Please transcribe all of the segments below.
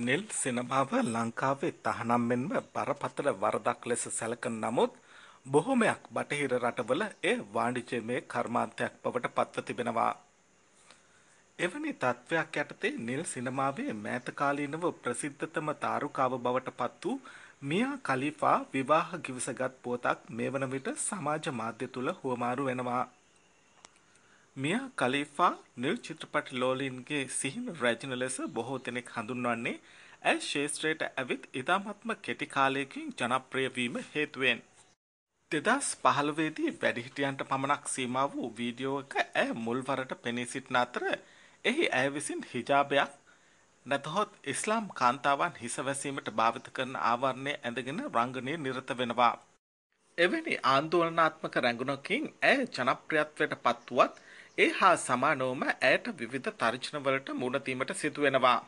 නෙල් සිනමාව ලංකාවේ තහනම් මෙන්ම බරපතල වරදක් ලෙස සැලකන නමුත් බොහොමයක් බටහිර රටවල ඒ වාණිජමය කර්මාන්තයක් බවට පත්ව තිබෙනවා. එවැනි තත්ත්වයක් යටතේ නිල් සිනමාවේ මෑතකාලීනව ප්‍රසිද්ධතම තාරුකාව බවට පත් වූ මියා කලිෆා විවාහ ගිවිසගත් පුවතක් මේ වන විට සමාජ මාධ්‍ය තුළ හුවමාරු වෙනවා. මෙය කලිෆා නිල් චිත්‍රපට ලෝලින්ගේ සිහින රැජින ලෙස බොහෝ දෙනෙක් හඳුන්වන්නේ ඇ ශේෂත්‍රයට ඇවිත් ඉතාමත්ම කෙටි කාලයකින් ජනප්‍රියවීම හේතුවෙන්. දෙදස් පහළවේදී වැඩිහිටියන්ට පමණක් සීම වූ වීඩියෝ එක ඇ මුල්වරට පෙනී සිටින අතර එහි ඇය විසින් හිජාබයක් නැතහොත් ඉස්ලාම් කාන්තාවන් හිසවැසීමට භාවිත කරන ආවරණය ඇඳගෙන රංගනය නිරත වෙනවා. එවැනි ආන්දෝලනාත්මක රැඟුණකින් ඇය ජනප්‍රියත්වයට පත්තුවත් ඒ හා සමානවම ඇයට විවිධ තර්ජනවලට මුණතීමට සිදුවෙනවා.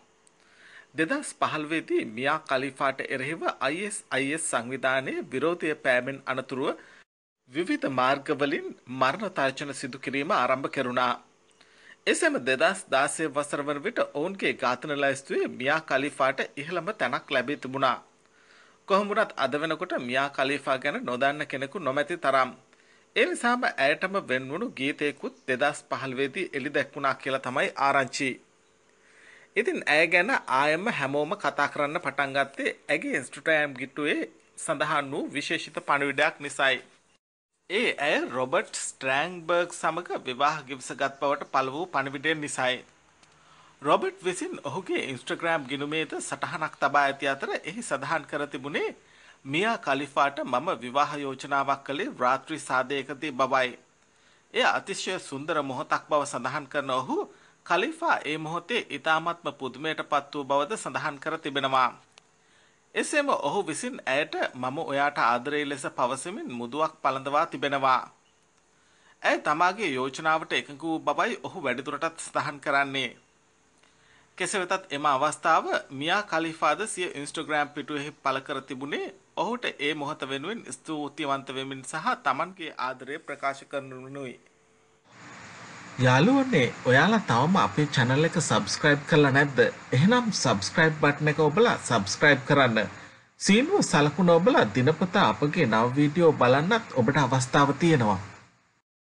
දෙදස් පහල්වේදී මියා කලිෆාට එරෙහිව ISIS සංවිධානයේ විරෝධය පෑමෙන් අනතුරුව විවිධ මාර්ගවලින් මරණ තර්ජන සිදු කිරීම ආරම්භ කෙරුණා. එසම දෙදස් දාසය වසර වන විට ඔවුන්ගේ ඝාතන ලයිස්තුවේ මියා කලිෆාට ඉහළම තැනක් ලැබී තිබුණා. කොහොමුණත් අද වෙනකොට මියා කලිෆා ගැන නොදන්න කෙනෙකු නොමැති තරම්. එනිසාම ඇයටම වෙන්වුණු ගීතයකුත් දෙදස් පහල්වේදී එලි දැක්වුණා කියලා තමයි ආරංචි. ඉතින් ඇය ගැන ආයම හැමෝම කතා කරන්න පටන්ගත්තේ ඇගේ ඉන්ස්ටටෑම් ගිට්ටුවේ සඳහන් වූ විශේෂිත පණවිඩයක් නිසයි. ඒ ඇය රොබට් ස්ට්‍රෑන්බර්ග් සමඟ විවාහ ගිවිසගත් බවට පළ වූ පණවිඩය නිසයි. රොබට් විසින් ඔහුගේ ඉන්ස්ට්‍රග්‍රෑම් ගිනුමේද සටහනක් තබා ඇති අතර එහි සඳහන් කර තිබුණේ මියා කලිෆාට මම විවාහ යෝජනාවක් කළේ රාත්‍රී සාදයකදී බවයි. එය අතිශය සුන්දර මොහොතක් බව සඳහන් කරන ඔහු කලිෆා ඒ මොහොතේ ඉතාමත්ම පුදුමයට පත් වූ බවද සඳහන් කර තිබෙනවා. එසේම ඔහු විසින් ඇයට මම ඔයාට ආදරේ ලෙස පවසමින් මුදුවක් පළඳවා තිබෙනවා. ඇය තමාගේ යෝජනාවට එකඟ වූ බවයි ඔහු වැඩිදුරටත් සඳහන් කරන්නේ. කෙසේ වෙතත් එම අවස්ථාව මියා කලිෆාද සිය ඉන්ස්ටග්‍රෑම් පිටුවෙහි පළ කර තිබුණේ ඔහුට ඒ මොහොත වෙනුවෙන් ස්තුතිවන්ත වෙමින් සහ Tamanගේ ආදරය ප්‍රකාශ කරනුයි. යාළුවනේ ඔයාලා තවම අපේ channel එක subscribe කරලා නැද්ද? එහෙනම් subscribe button එක ඔබලා subscribe කරන්න. සීනුව සලකුණ ඔබලා දිනපතා අපගේ නව වීඩියෝ බලන්නත් ඔබට අවස්ථාව තියෙනවා.